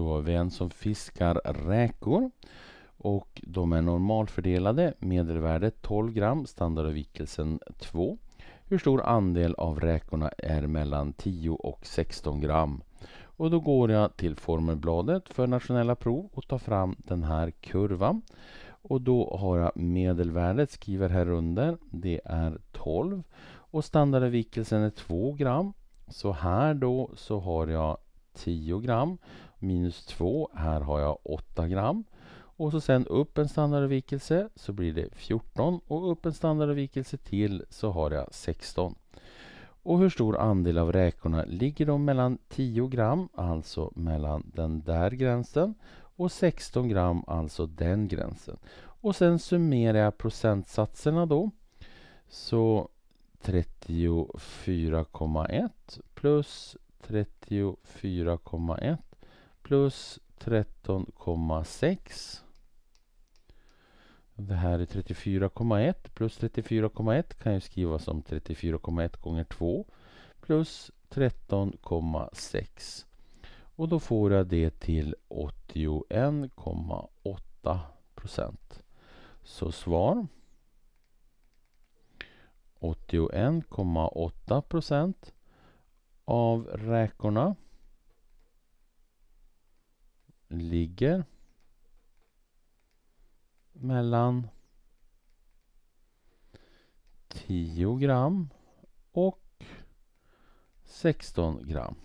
Då har vi en som fiskar räkor. Och de är normalfördelade, Medelvärdet 12 gram, standardavvikelsen 2. Hur stor andel av räkorna är mellan 10 och 16 gram? Och då går jag till formelbladet för nationella prov och tar fram den här kurvan. Och då har jag medelvärdet, skriver här under, det är 12. Och standardavvikelsen är 2 gram. Så här då så har jag 10 gram. Minus 2, här har jag 8 gram. Och så sen upp en standardavvikelse så blir det 14 och upp en standardavvikelse till så har jag 16. Och hur stor andel av räkorna ligger de mellan 10 gram, alltså mellan den där gränsen och 16 gram, alltså den gränsen. Och sen summerar jag procentsatserna då. Så 34,1 plus 34,1 plus 13,6. Det här är 34,1 plus 34,1 kan ju skrivas som 34,1 gånger 2 plus 13,6. Och då får jag det till 81,8 procent. Så svar 81,8 procent av räkorna ligger mellan 10 gram och 16 gram.